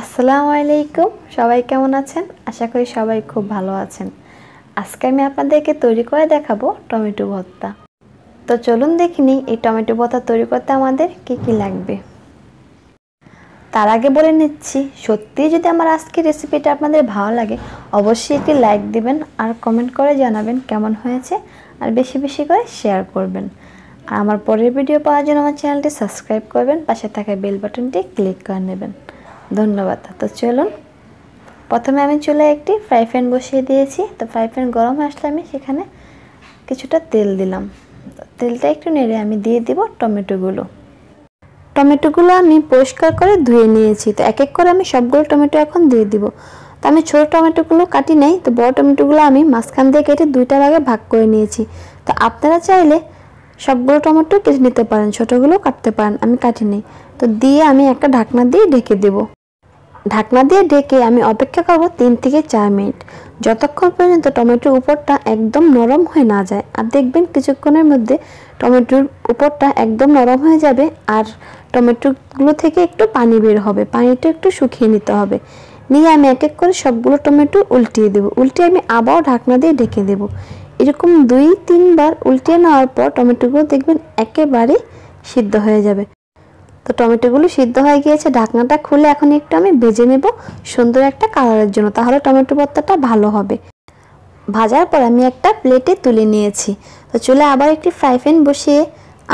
আসসালামু আলাইকুম সবাই কেমন আছেন আশা করি সবাই খুব ভালো আছেন আজকে আমি আপনাদেরকে তৈরি করে দেখাবো টমেটো ভর্তা তো চলুন দেখিনি নিই এই টমেটো ভর্তা তৈরি করতে আমাদের কি কি লাগবে তার আগে বলে নিচ্ছি সত্যি যদি আমার আজকের রেসিপিটা আপনাদের ভালো লাগে অবশ্যই একটি লাইক দিবেন আর কমেন্ট করে জানাবেন কেমন হয়েছে আর বেশি বেশি করে শেয়ার করবেন আর আমার পরের ভিডিও পাওয়ার জন্য আমার চ্যানেলটি সাবস্ক্রাইব করবেন পাশে থাকা বেল বাটনটি ক্লিক করে নেবেন ধন্যবাদ তো চলুন প্রথমে আমি চুলে একটি ফ্রাই প্যান বসিয়ে দিয়েছি তো ফ্রাই প্যান গরম আসলে আমি সেখানে কিছুটা তেল দিলাম তেলটা একটু নেড়ে আমি দিয়ে দিব টমেটোগুলো টমেটোগুলো আমি পরিষ্কার করে ধুয়ে নিয়েছি তো এক এক করে আমি সবগুলো টমেটো এখন দিয়ে দিব তো আমি ছোটো টমেটোগুলো কাটি নেই তো বড় টমেটোগুলো আমি মাঝখান দিয়ে কেটে দুইটা ভাগে ভাগ করে নিয়েছি তো আপনারা চাইলে সবগুলো টমেটো কেটে নিতে পারেন ছোটোগুলো কাটতে পারেন আমি কাটি নেই তো দিয়ে আমি একটা ঢাকনা দিয়ে ঢেকে দেবো ঢাকনা দিয়ে ডেকে আমি অপেক্ষা করব তিন থেকে চার মিনিট যতক্ষণ পর্যন্ত টমেটোর উপরটা একদম নরম হয়ে না যায় আর দেখবেন কিছুক্ষণের মধ্যে টমেটোর উপরটা একদম নরম হয়ে যাবে আর টমেটোগুলো থেকে একটু পানি বের হবে পানিটা একটু শুকিয়ে নিতে হবে নিয়ে আমি এক এক করে সবগুলো টমেটো উল্টিয়ে দেবো উল্টিয়ে আমি আবার ঢাকনা দিয়ে ঢেকে দেবো এরকম দুই তিনবার উল্টিয়ে নেওয়ার পর টমেটোগুলো দেখবেন একেবারে সিদ্ধ হয়ে যাবে তো টমেটোগুলো সিদ্ধ হয়ে গিয়েছে ঢাকনাটা খুলে এখন একটু আমি ভেজে নেব সুন্দর একটা কালারের জন্য তাহলে টমেটো ভর্তাটা ভালো হবে ভাজার পর আমি একটা প্লেটে তুলে নিয়েছি তো চুলে আবার একটি ফ্রাই প্যান বসিয়ে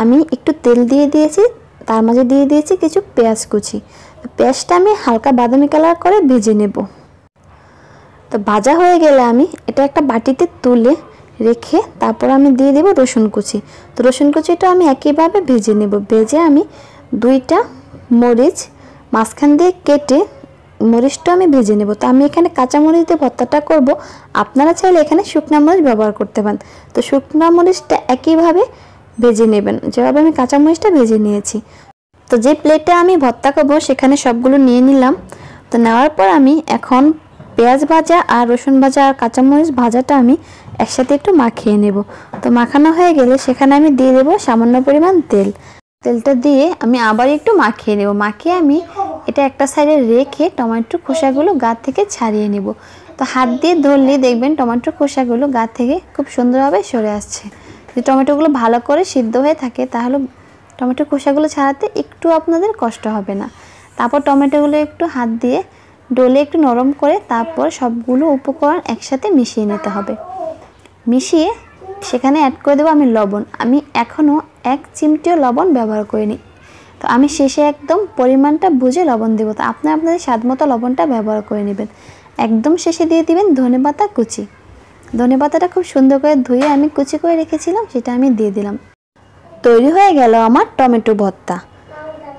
আমি একটু তেল দিয়ে দিয়েছি তার মাঝে দিয়ে দিয়েছি কিছু পেঁয়াজ কুচি পেঁয়াজটা আমি হালকা বাদামি কালার করে ভেজে নেব তো ভাজা হয়ে গেলে আমি এটা একটা বাটিতে তুলে রেখে তারপর আমি দিয়ে দেব রসুন কুচি তো রসুন কুচিটা আমি একইভাবে ভেজে নেব ভেজে আমি দুইটা মরিচ মাঝখান দিয়ে কেটে মরিচটা আমি ভেজে নেব তো আমি এখানে কাঁচা মরিচ দিয়ে ভর্তাটা করব আপনারা চাইলে এখানে শুকনা মরিচ ব্যবহার করতে পারেন তো শুকনা মরিচটা একইভাবে ভেজে নেবেন যেভাবে আমি কাঁচা মরিচটা ভেজে নিয়েছি তো যে প্লেটে আমি ভর্তা করব সেখানে সবগুলো নিয়ে নিলাম তো নেওয়ার পর আমি এখন পেঁয়াজ ভাজা আর রসুন ভাজা আর কাঁচামরিচ ভাজাটা আমি একসাথে একটু মাখিয়ে নেব তো মাখানো হয়ে গেলে সেখানে আমি দিয়ে দেবো সামান্য পরিমাণ তেল তেলটা দিয়ে আমি আবার একটু মাখিয়ে নেব মাখিয়ে আমি এটা একটা সাইডে রেখে টমেটোর খোসাগুলো গা থেকে ছাড়িয়ে নেব তো হাত দিয়ে ধরলে দেখবেন টমেটোর খোসাগুলো গা থেকে খুব সুন্দরভাবে সরে আসছে যদি টমেটোগুলো ভালো করে সিদ্ধ হয়ে থাকে তাহলে টমেটোর খোসাগুলো ছাড়াতে একটু আপনাদের কষ্ট হবে না তারপর টমেটোগুলো একটু হাত দিয়ে ডলে একটু নরম করে তারপর সবগুলো উপকরণ একসাথে মিশিয়ে নিতে হবে মিশিয়ে সেখানে অ্যাড করে দেবো আমি লবণ আমি এখনও এক চিমটিও লবণ ব্যবহার করিনি তো আমি শেষে একদম পরিমাণটা বুঝে লবণ দেবো তো আপনি আপনাদের স্বাদ মতো লবণটা ব্যবহার করে নেবেন একদম শেষে দিয়ে দিবেন ধনে পাতা কুচি ধনে পাতাটা খুব সুন্দর করে ধুয়ে আমি কুচি করে রেখেছিলাম সেটা আমি দিয়ে দিলাম তৈরি হয়ে গেল আমার টমেটো ভর্তা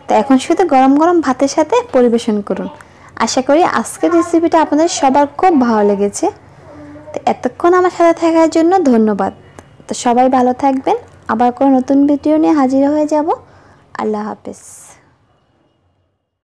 তো এখন শুধু গরম গরম ভাতের সাথে পরিবেশন করুন আশা করি আজকের রেসিপিটা আপনাদের সবার খুব ভালো লেগেছে তো এতক্ষণ আমার সাথে থাকার জন্য ধন্যবাদ তো সবাই ভালো থাকবেন আবার কোনো নতুন ভিডিও নিয়ে হাজির হয়ে যাব আল্লাহ হাফেজ